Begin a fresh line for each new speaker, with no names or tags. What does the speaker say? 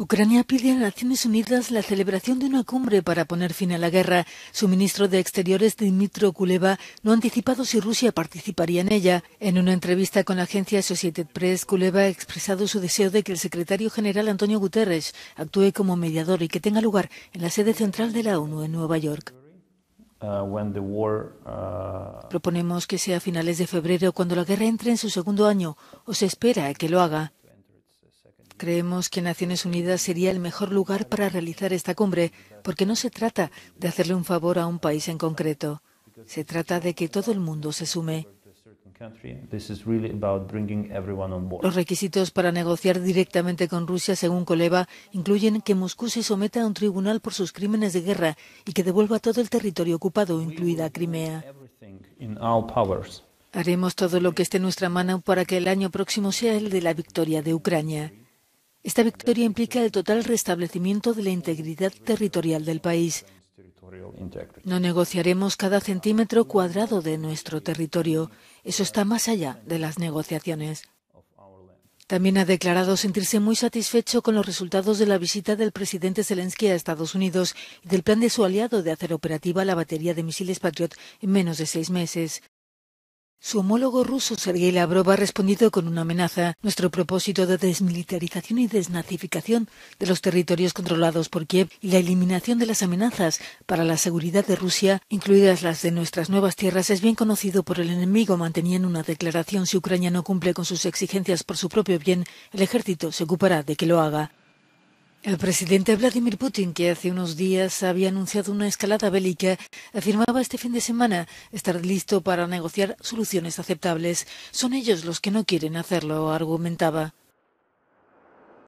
Ucrania pide a Naciones Unidas la celebración de una cumbre para poner fin a la guerra. Su ministro de Exteriores, Dmitry Kuleva, no ha anticipado si Rusia participaría en ella. En una entrevista con la agencia Associated Press, Kuleva ha expresado su deseo de que el secretario general Antonio Guterres actúe como mediador y que tenga lugar en la sede central de la ONU en Nueva York. Uh, uh, Proponemos que sea a finales de febrero cuando la guerra entre en su segundo año, o se espera que lo haga. Creemos que Naciones Unidas sería el mejor lugar para realizar esta cumbre, porque no se trata de hacerle un favor a un país en concreto, se trata de que todo el mundo se sume. Los requisitos para negociar directamente con Rusia, según Coleva, incluyen que Moscú se someta a un tribunal por sus crímenes de guerra y que devuelva todo el territorio ocupado, incluida Crimea. Haremos todo lo que esté en nuestra mano para que el año próximo sea el de la victoria de Ucrania. Esta victoria implica el total restablecimiento de la integridad territorial del país. No negociaremos cada centímetro cuadrado de nuestro territorio. Eso está más allá de las negociaciones. También ha declarado sentirse muy satisfecho con los resultados de la visita del presidente Zelensky a Estados Unidos y del plan de su aliado de hacer operativa la batería de misiles Patriot en menos de seis meses. Su homólogo ruso Sergei Lavrov ha respondido con una amenaza nuestro propósito de desmilitarización y desnazificación de los territorios controlados por Kiev y la eliminación de las amenazas para la seguridad de Rusia, incluidas las de nuestras nuevas tierras, es bien conocido por el enemigo. Mantenía una declaración si Ucrania no cumple con sus exigencias por su propio bien, el ejército se ocupará de que lo haga. El presidente Vladimir Putin, que hace unos días había anunciado una escalada bélica, afirmaba este fin de semana estar listo para negociar soluciones aceptables. Son ellos los que no quieren hacerlo, argumentaba.